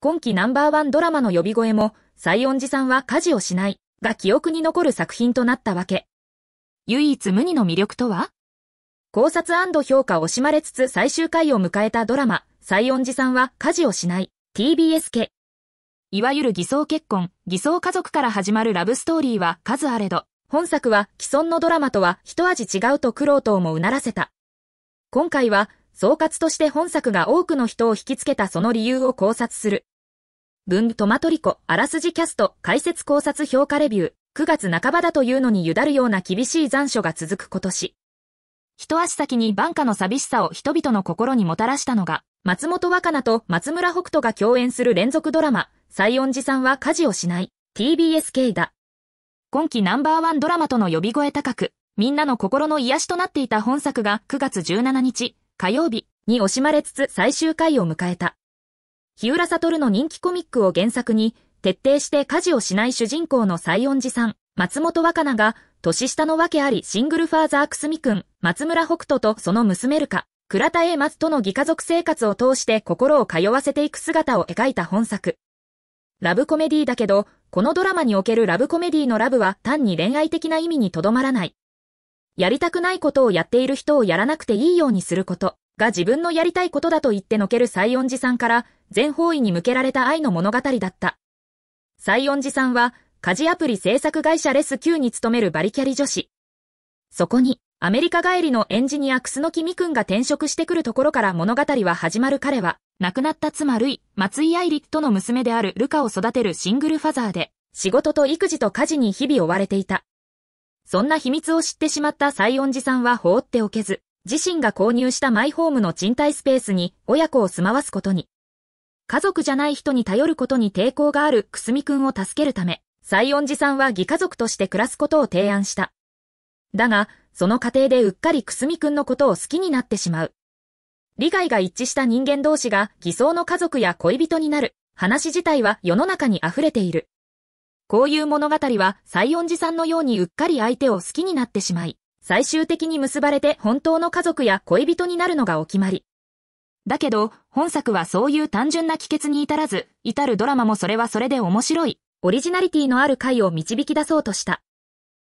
今期ナンバーワンドラマの呼び声も、西ン寺さんは家事をしない、が記憶に残る作品となったわけ。唯一無二の魅力とは考察評価惜しまれつつ最終回を迎えたドラマ、西ン寺さんは家事をしない、TBS 家。いわゆる偽装結婚、偽装家族から始まるラブストーリーは数あれど、本作は既存のドラマとは一味違うと苦労等もうならせた。今回は、総括として本作が多くの人を引きつけたその理由を考察する。文トマトリコ、あらすじキャスト、解説考察評価レビュー、9月半ばだというのにゆだるような厳しい残暑が続く今年。一足先に万夏の寂しさを人々の心にもたらしたのが、松本若菜と松村北斗が共演する連続ドラマ、西音寺さんは家事をしない、TBSK だ。今季ナンバーワンドラマとの呼び声高く、みんなの心の癒しとなっていた本作が9月17日、火曜日に惜しまれつつ最終回を迎えた。日浦悟の人気コミックを原作に、徹底して家事をしない主人公の西園寺さん、松本若菜が、年下のわけありシングルファーザーくすみくん、松村北斗とその娘るか、倉田栄松との義家族生活を通して心を通わせていく姿を描いた本作。ラブコメディだけど、このドラマにおけるラブコメディのラブは単に恋愛的な意味にとどまらない。やりたくないことをやっている人をやらなくていいようにすること。が自分のやりたいことだと言ってのける西音寺さんから全方位に向けられた愛の物語だった。西音寺さんは、家事アプリ制作会社レス Q に勤めるバリキャリ女子。そこに、アメリカ帰りのエンジニア楠木美くんが転職してくるところから物語は始まる彼は、亡くなった妻ルイ、松井愛理との娘であるルカを育てるシングルファザーで、仕事と育児と家事に日々追われていた。そんな秘密を知ってしまった西音寺さんは放っておけず、自身が購入したマイホームの賃貸スペースに親子を住まわすことに。家族じゃない人に頼ることに抵抗があるくすみくんを助けるため、西園寺さんは義家族として暮らすことを提案した。だが、その過程でうっかりくすみくんのことを好きになってしまう。利害が一致した人間同士が偽装の家族や恋人になる話自体は世の中に溢れている。こういう物語は西園寺さんのようにうっかり相手を好きになってしまい、最終的に結ばれて本当の家族や恋人になるのがお決まり。だけど、本作はそういう単純な帰結に至らず、至るドラマもそれはそれで面白い、オリジナリティのある回を導き出そうとした。